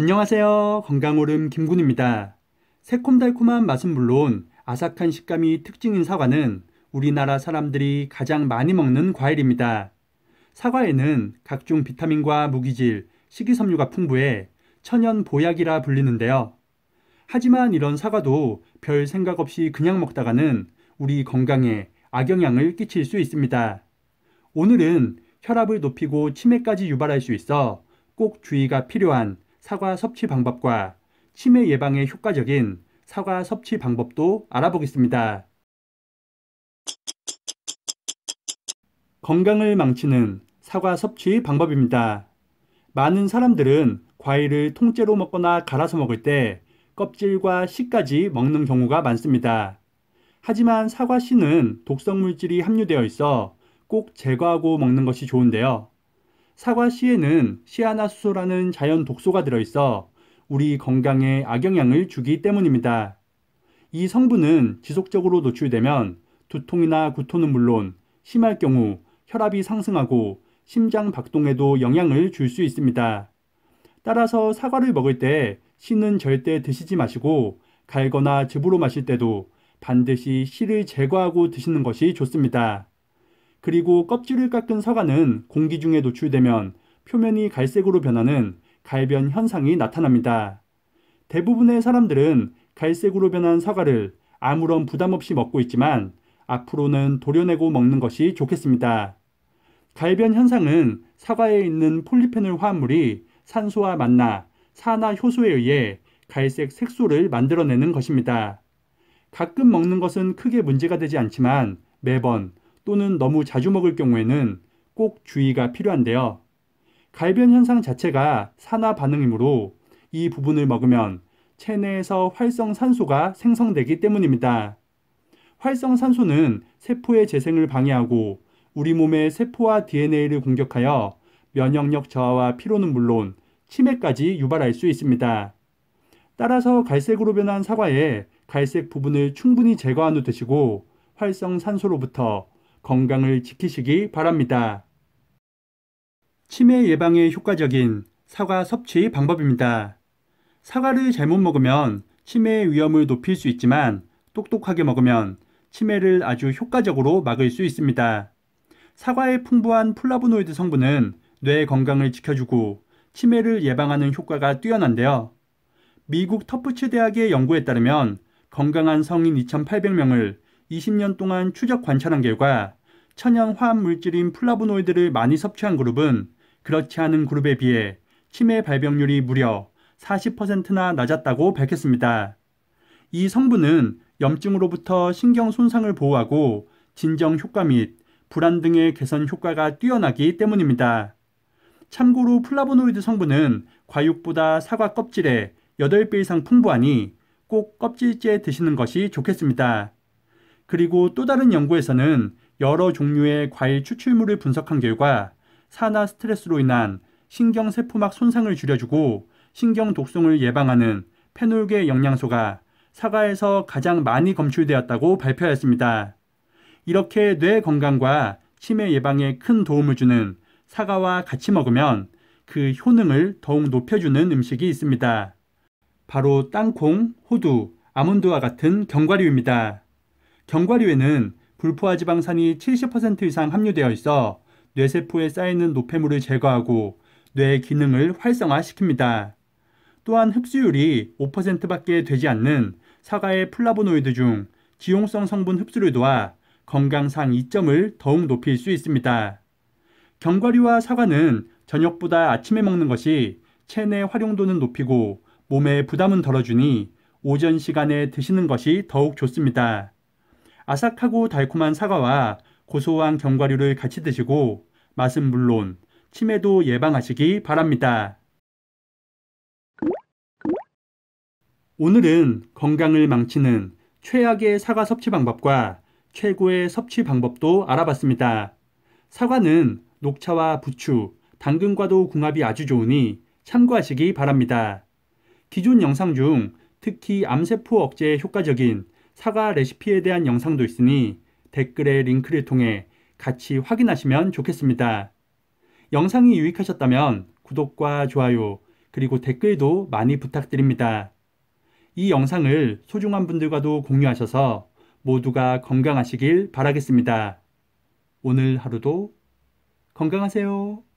안녕하세요. 건강오름 김군입니다. 새콤달콤한 맛은 물론 아삭한 식감이 특징인 사과는 우리나라 사람들이 가장 많이 먹는 과일입니다. 사과에는 각종 비타민과 무기질, 식이섬유가 풍부해 천연 보약이라 불리는데요. 하지만 이런 사과도 별 생각 없이 그냥 먹다가는 우리 건강에 악영향을 끼칠 수 있습니다. 오늘은 혈압을 높이고 치매까지 유발할 수 있어 꼭 주의가 필요한 사과 섭취 방법과 치매 예방에 효과적인 사과 섭취 방법도 알아보겠습니다. 건강을 망치는 사과 섭취 방법입니다. 많은 사람들은 과일을 통째로 먹거나 갈아서 먹을 때 껍질과 씨까지 먹는 경우가 많습니다. 하지만 사과 씨는 독성 물질이 함유되어 있어 꼭 제거하고 먹는 것이 좋은데요. 사과 씨에는 시아나수소라는 자연 독소가 들어있어 우리 건강에 악영향을 주기 때문입니다. 이 성분은 지속적으로 노출되면 두통이나 구토는 물론 심할 경우 혈압이 상승하고 심장 박동에도 영향을 줄 수 있습니다. 따라서 사과를 먹을 때 씨는 절대 드시지 마시고 갈거나 즙으로 마실 때도 반드시 씨를 제거하고 드시는 것이 좋습니다. 그리고 껍질을 깎은 사과는 공기 중에 노출되면 표면이 갈색으로 변하는 갈변 현상이 나타납니다. 대부분의 사람들은 갈색으로 변한 사과를 아무런 부담 없이 먹고 있지만 앞으로는 도려내고 먹는 것이 좋겠습니다. 갈변 현상은 사과에 있는 폴리페놀 화합물이 산소와 만나 산화 효소에 의해 갈색 색소를 만들어내는 것입니다. 가끔 먹는 것은 크게 문제가 되지 않지만 매번 또는 너무 자주 먹을 경우에는 꼭 주의가 필요한데요. 갈변 현상 자체가 산화 반응이므로 이 부분을 먹으면 체내에서 활성산소가 생성되기 때문입니다. 활성산소는 세포의 재생을 방해하고 우리 몸의 세포와 DNA를 공격하여 면역력 저하와 피로는 물론 치매까지 유발할 수 있습니다. 따라서 갈색으로 변한 사과에 갈색 부분을 충분히 제거한 후 드시고 활성산소로부터 건강을 지키시기 바랍니다. 치매 예방에 효과적인 사과 섭취 방법입니다. 사과를 잘못 먹으면 치매의 위험을 높일 수 있지만 똑똑하게 먹으면 치매를 아주 효과적으로 막을 수 있습니다. 사과의 풍부한 플라보노이드 성분은 뇌 건강을 지켜주고 치매를 예방하는 효과가 뛰어난데요. 미국 터프츠 대학의 연구에 따르면 건강한 성인 2,800명을 20년 동안 추적 관찰한 결과 천연 화합 물질인 플라보노이드를 많이 섭취한 그룹은 그렇지 않은 그룹에 비해 치매 발병률이 무려 40%나 낮았다고 밝혔습니다. 이 성분은 염증으로부터 신경 손상을 보호하고 진정 효과 및 불안 등의 개선 효과가 뛰어나기 때문입니다. 참고로 플라보노이드 성분은 과육보다 사과 껍질에 8배 이상 풍부하니 꼭 껍질째 드시는 것이 좋겠습니다. 그리고 또 다른 연구에서는 여러 종류의 과일 추출물을 분석한 결과 산화 스트레스로 인한 신경세포막 손상을 줄여주고 신경 독성을 예방하는 페놀계 영양소가 사과에서 가장 많이 검출되었다고 발표하였습니다. 이렇게 뇌 건강과 치매 예방에 큰 도움을 주는 사과와 같이 먹으면 그 효능을 더욱 높여주는 음식이 있습니다. 바로 땅콩, 호두, 아몬드와 같은 견과류입니다. 견과류에는 불포화 지방산이 70% 이상 함유되어 있어 뇌세포에 쌓이는 노폐물을 제거하고 뇌의 기능을 활성화시킵니다. 또한 흡수율이 5%밖에 되지 않는 사과의 플라보노이드 중 지용성 성분 흡수를 도와 건강상 이점을 더욱 높일 수 있습니다. 견과류와 사과는 저녁보다 아침에 먹는 것이 체내 활용도는 높이고 몸에 부담은 덜어주니 오전 시간에 드시는 것이 더욱 좋습니다. 아삭하고 달콤한 사과와 고소한 견과류를 같이 드시고 맛은 물론 치매도 예방하시기 바랍니다. 오늘은 건강을 망치는 최악의 사과 섭취 방법과 최고의 섭취 방법도 알아봤습니다. 사과는 녹차와 부추, 당근과도 궁합이 아주 좋으니 참고하시기 바랍니다. 기존 영상 중 특히 암세포 억제에 효과적인 사과 레시피에 대한 영상도 있으니 댓글에 링크를 통해 같이 확인하시면 좋겠습니다. 영상이 유익하셨다면 구독과 좋아요 그리고 댓글도 많이 부탁드립니다. 이 영상을 소중한 분들과도 공유하셔서 모두가 건강하시길 바라겠습니다. 오늘 하루도 건강하세요.